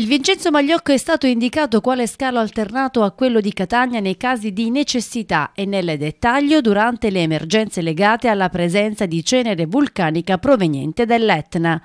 Il Vincenzo Magliocco è stato indicato quale scalo alternato a quello di Catania nei casi di necessità e nel dettaglio durante le emergenze legate alla presenza di cenere vulcanica proveniente dall'Etna.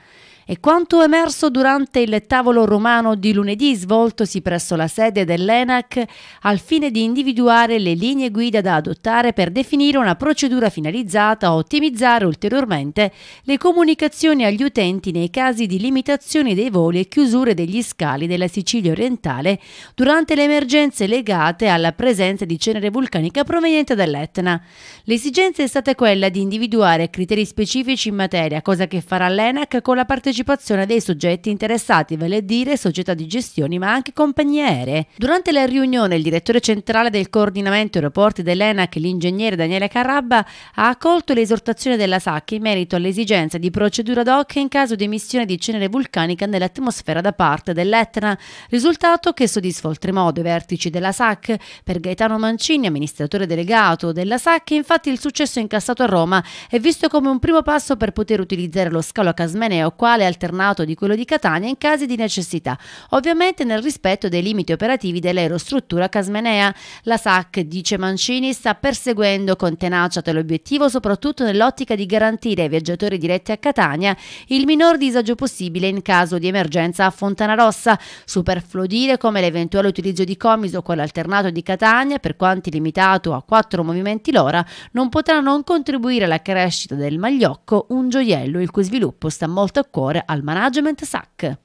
È quanto emerso durante il tavolo romano di lunedì svoltosi presso la sede dell'ENAC al fine di individuare le linee guida da adottare per definire una procedura finalizzata a ottimizzare ulteriormente le comunicazioni agli utenti nei casi di limitazioni dei voli e chiusure degli scali della Sicilia orientale durante le emergenze legate alla presenza di cenere vulcanica proveniente dall'Etna. L'esigenza è stata quella di individuare criteri specifici in materia, cosa che farà l'ENAC con la partecipazione partecipazione dei soggetti interessati, vale a dire società di gestioni ma anche compagnie aeree. Durante la riunione il direttore centrale del coordinamento aeroporti dell'ENAC, l'ingegnere Daniele Carrabba, ha accolto l'esortazione della SAC in merito all'esigenza di procedura ad hoc in caso di emissione di cenere vulcanica nell'atmosfera da parte dell'Etna, risultato che soddisfa oltremodo i vertici della SAC. Per Gaetano Mancini, amministratore delegato della SAC, infatti il successo incassato a Roma è visto come un primo passo per poter utilizzare lo scalo casmeneo quale uguale alternato di quello di Catania in casi di necessità, ovviamente nel rispetto dei limiti operativi dell'aerostruttura casmenea. La SAC, dice Mancini, sta perseguendo con tenacia tale obiettivo soprattutto nell'ottica di garantire ai viaggiatori diretti a Catania il minor disagio possibile in caso di emergenza a Fontana Rossa, superfluo dire come l'eventuale utilizzo di Comiso con l'alternato di Catania, per quanti limitato a 4 movimenti l'ora, non potrà non contribuire alla crescita del Magliocco, un gioiello il cui sviluppo sta molto a cuore al management SAC.